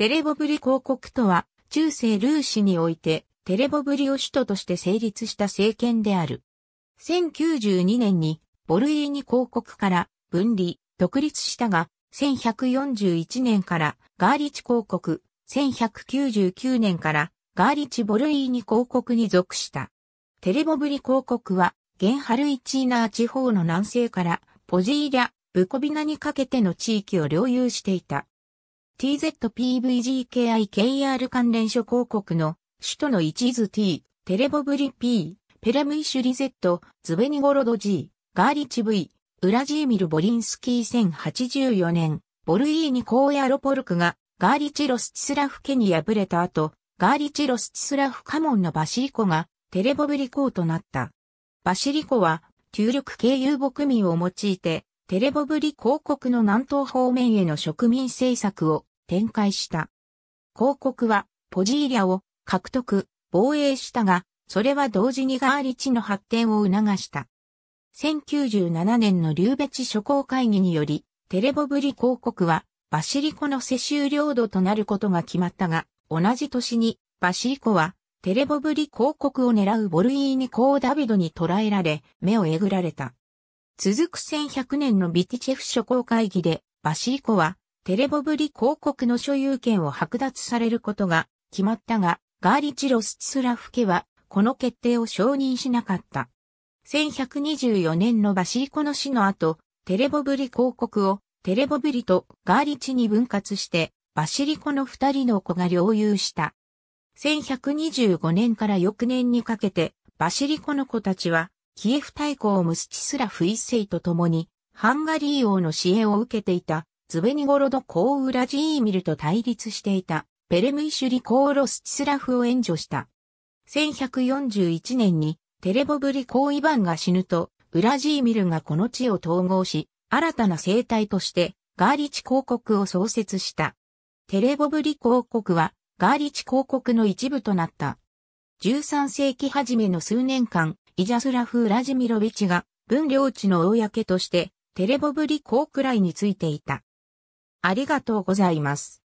テレボブリ公国とは、中世ルーシにおいて、テレボブリを首都として成立した政権である。1092年に、ボルイーニ公国から分離、独立したが、1141年からガーリチ公国、1199年からガーリチボルイーニ公国に属した。テレボブリ公国は、現ハルイチーナー地方の南西から、ポジーリャ、ブコビナにかけての地域を領有していた。TZPVGKIKR 関連諸広告の首都の一図 T、テレボブリ P、ペラムイシュリ Z、ズベニゴロド G、ガーリチ V、ウラジーミル・ボリンスキー1084年、ボルイーニ・コーヤロポルクがガーリチロスチスラフ家に敗れた後、ガーリチロスチスラフ家紋のバシリコがテレボブリ公となった。バシリコは、中力系遊牧民を用いて、テレボブリ広告の南東方面への植民政策を展開した。広告はポジーリャを獲得、防衛したが、それは同時にガーリチの発展を促した。1097年のリューベチ諸公会議により、テレボブリ広告はバシリコの世襲領土となることが決まったが、同じ年にバシリコはテレボブリ広告を狙うボルイーニ公ダビドに捕らえられ、目をえぐられた。続く1100年のビティチェフ諸公会議で、バシリコはテレボブリ広告の所有権を剥奪されることが決まったが、ガーリチロスツラフ家は、この決定を承認しなかった。1124年のバシリコの死の後、テレボブリ広告をテレボブリとガーリチに分割して、バシリコの二人の子が領有した。1125年から翌年にかけて、バシリコの子たちは、キエフ大公ムスチスラフ一世と共に、ハンガリー王の支援を受けていたズベニゴロド・コウ・ウラジーミルと対立していた、ペレムイシュリ・コウ・ロスチスラフを援助した。1141年に、テレボブリ・コウ・イヴァンが死ぬと、ウラジーミルがこの地を統合し、新たな生態として、ガーリチ公国を創設した。テレボブリ公国は、ガーリチ公国の一部となった。13世紀初めの数年間、イジャスラフ・ウラジミロビチが、分領地の公として、テレボブリコウクライについていた。ありがとうございます。